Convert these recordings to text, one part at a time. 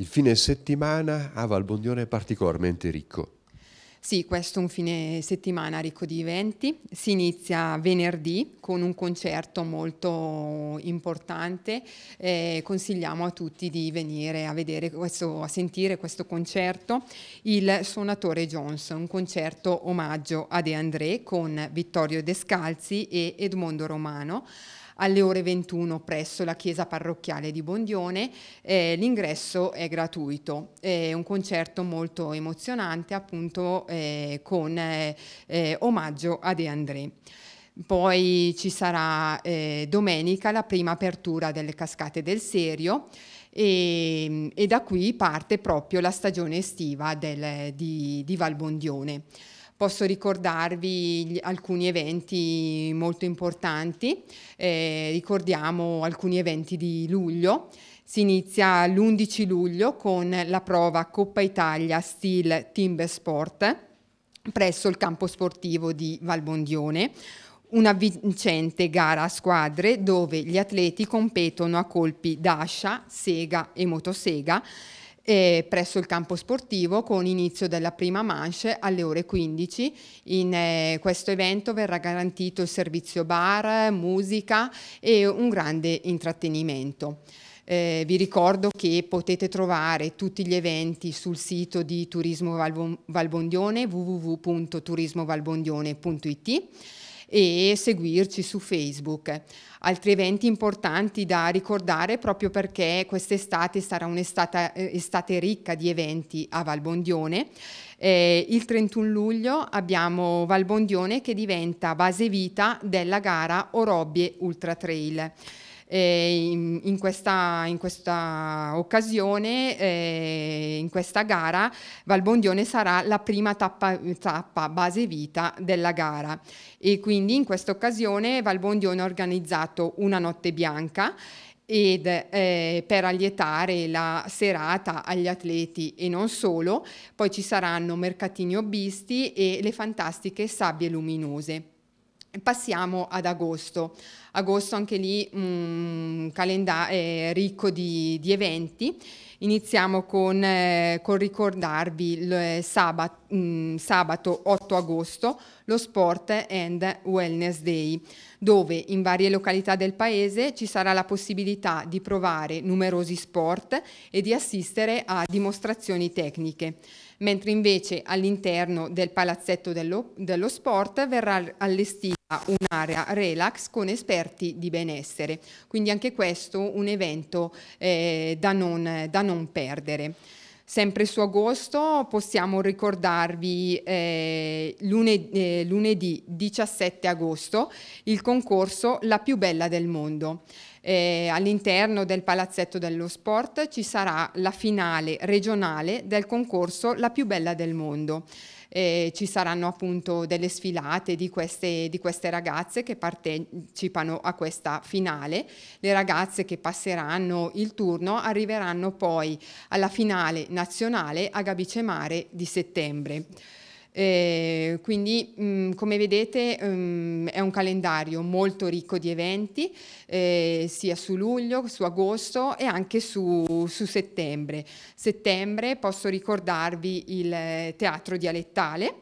Il fine settimana a Valbondione è particolarmente ricco. Sì, questo è un fine settimana ricco di eventi. Si inizia venerdì con un concerto molto importante. Eh, consigliamo a tutti di venire a, questo, a sentire questo concerto. Il Suonatore Johnson, un concerto omaggio a De André con Vittorio Descalzi e Edmondo Romano alle ore 21 presso la chiesa parrocchiale di Bondione. Eh, l'ingresso è gratuito. È un concerto molto emozionante appunto eh, con eh, eh omaggio a De André. Poi ci sarà eh, domenica la prima apertura delle cascate del Serio. E, ehm, e, da qui parte proprio la stagione estiva del, di, di Valbondione posso ricordarvi alcuni eventi molto importanti. Eh, ricordiamo alcuni eventi di luglio. Si inizia l'11 luglio con la prova Coppa Italia Steel Timber Sport presso il campo sportivo di Valbondione una vincente gara a squadre dove gli atleti competono a colpi d'ascia, sega e motosega eh, presso il campo sportivo con inizio della prima manche alle ore 15. In eh, questo evento verrà garantito il servizio bar, musica e un grande intrattenimento. Eh, vi ricordo che potete trovare tutti gli eventi sul sito di Turismo Valbondione www.turismovalbondione.it e seguirci su Facebook. Altri eventi importanti da ricordare proprio perché quest'estate sarà un'estate eh, ricca di eventi a Valbondione. Eh, il 31 luglio abbiamo Valbondione che diventa base vita della gara Orobbie Ultra Trail. Eh, in, in, questa, in, questa, occasione, eh, in questa gara, Valbondione sarà la prima tappa, tappa base vita della gara e quindi in questa occasione Valbondione ha organizzato una notte bianca ed eh, per allietare la serata agli atleti e non solo, poi ci saranno mercatini hobbisti e le fantastiche sabbie luminose. Passiamo ad agosto. Agosto anche lì un mm, calendario eh, ricco di, di, eventi. Iniziamo con, eh, con ricordarvi il eh, mm, sabato, mh, sabato 8 agosto lo Sport and Wellness Day, dove in varie località del paese ci sarà la possibilità di provare numerosi sport e di assistere a dimostrazioni tecniche mentre invece all'interno del palazzetto dello, dello, sport verrà allestita un'area relax con esperti di benessere. Quindi anche questo un evento eh, da, non, da non perdere. Sempre su agosto possiamo ricordarvi eh, lunedì, eh, lunedì 17 agosto il concorso La più bella del mondo. Eh, all'interno del Palazzetto dello Sport ci sarà la finale regionale del concorso La più bella del mondo eh, ci saranno appunto delle sfilate di queste, di queste ragazze che partecipano a questa finale. Le ragazze che passeranno il turno arriveranno poi alla finale nazionale a Gabicemare di settembre. Eh, quindi mh, mm, come vedete mh, mm, è un calendario molto ricco di eventi eh, sia su luglio, su agosto e anche su, su, settembre. Settembre posso ricordarvi il eh, teatro dialettale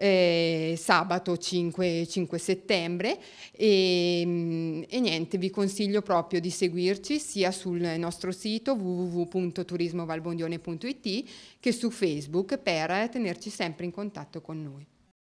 eh, sabato 5, 5 settembre e, ehm, e, niente, vi consiglio proprio di seguirci sia sul nostro sito www.turismovalbondione.it che su Facebook per tenerci sempre in contatto con noi.